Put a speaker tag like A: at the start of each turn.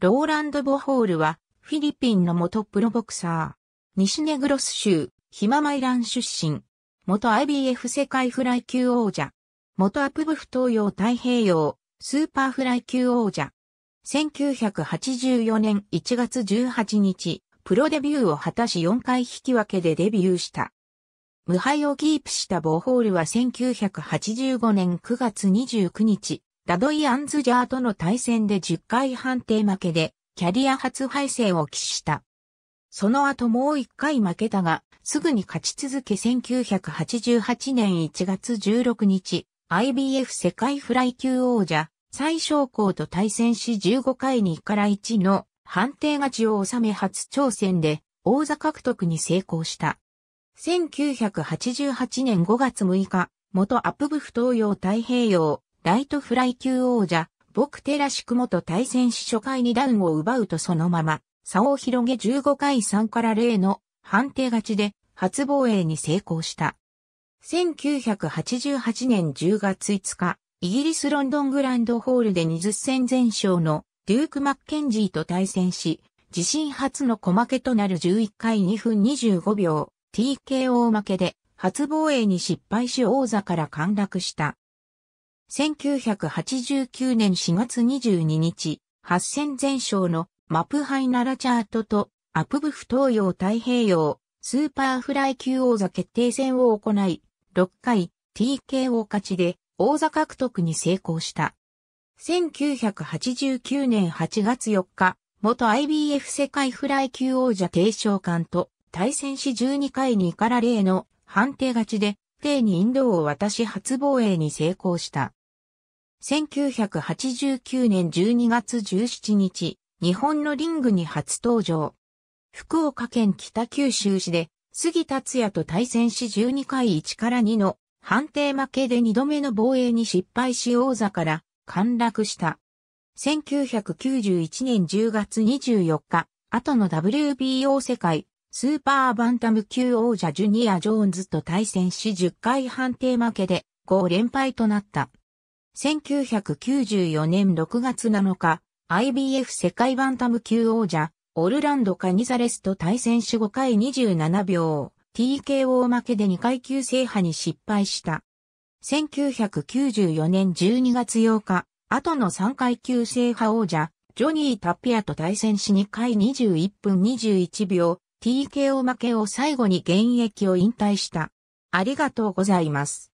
A: ローランド・ボホールは、フィリピンの元プロボクサー。西ネグロス州、ヒママイラン出身。元 IBF 世界フライ級王者。元アプブフ東洋太平洋、スーパーフライ級王者。1984年1月18日、プロデビューを果たし4回引き分けでデビューした。無敗をキープしたボホールは1985年9月29日、ダドイ・アンズジャーとの対戦で10回判定負けで、キャリア初敗戦を喫した。その後もう1回負けたが、すぐに勝ち続け1988年1月16日、IBF 世界フライ級王者、最小校と対戦し15回にから1の判定勝ちを収め初挑戦で王座獲得に成功した。1988年5月6日、元アップブフ東洋太平洋ライトフライ級王者、ボクテラシクモと対戦し初回にダウンを奪うとそのまま、差を広げ15回3から0の判定勝ちで初防衛に成功した。1988年10月5日、イギリスロンドングランドホールで20戦全勝のデューク・マッケンジーと対戦し、自身初の小負けとなる11回2分25秒 TKO 負けで初防衛に失敗し王座から陥落した。1989年4月22日、8戦全勝のマプハイナラチャートとアプブフ東洋太平洋スーパーフライ級王座決定戦を行い、6回 TKO 勝ちで王座獲得に成功した。1989年8月4日、元 IBF 世界フライ級王者提唱官と対戦し12回にから例の判定勝ちで、定にインドを渡し初防衛に成功した。1989年12月17日、日本のリングに初登場。福岡県北九州市で、杉達也と対戦し12回1から2の判定負けで2度目の防衛に失敗し王座から陥落した。1991年10月24日、後の WBO 世界スーパーバンタム級王者ジュニア・ジョーンズと対戦し10回判定負けで5連敗となった。1994年6月7日、IBF 世界バンタム級王者、オルランド・カニザレスと対戦し5回27秒、TKO 負けで2階級制覇に失敗した。1994年12月8日、後の3階級制覇王者、ジョニー・タピアと対戦し2回21分21秒、TKO 負けを最後に現役を引退した。ありがとうございます。